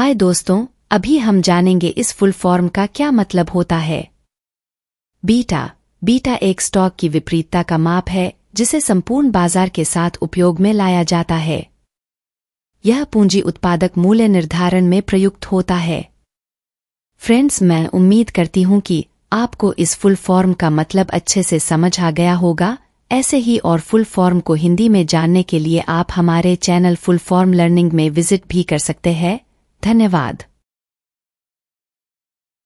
हाय दोस्तों अभी हम जानेंगे इस फुल फॉर्म का क्या मतलब होता है बीटा बीटा एक स्टॉक की विपरीतता का माप है जिसे संपूर्ण बाजार के साथ उपयोग में लाया जाता है यह पूंजी उत्पादक मूल्य निर्धारण में प्रयुक्त होता है फ्रेंड्स मैं उम्मीद करती हूं कि आपको इस फुल फॉर्म का मतलब अच्छे से समझ आ गया होगा ऐसे ही और फुल फॉर्म को हिंदी में जानने के लिए आप हमारे चैनल फुल फॉर्म लर्निंग में विजिट भी कर सकते हैं धन्यवाद